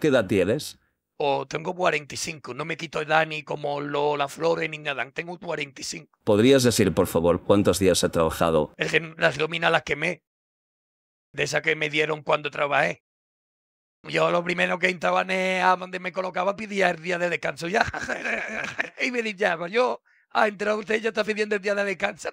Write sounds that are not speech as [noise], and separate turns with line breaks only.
¿Qué edad tienes?
o tengo 45, no me quito edad ni como Lola Flores ni nada, tengo 45.
¿Podrías decir, por favor, cuántos días he trabajado?
Es que las dominas las quemé, de esas que me dieron cuando trabajé. Yo lo primero que entraba a donde me colocaba pedía el día de descanso, ya, [laughs] y me decía, pues yo, ha entrado usted ya está pidiendo el día de descanso.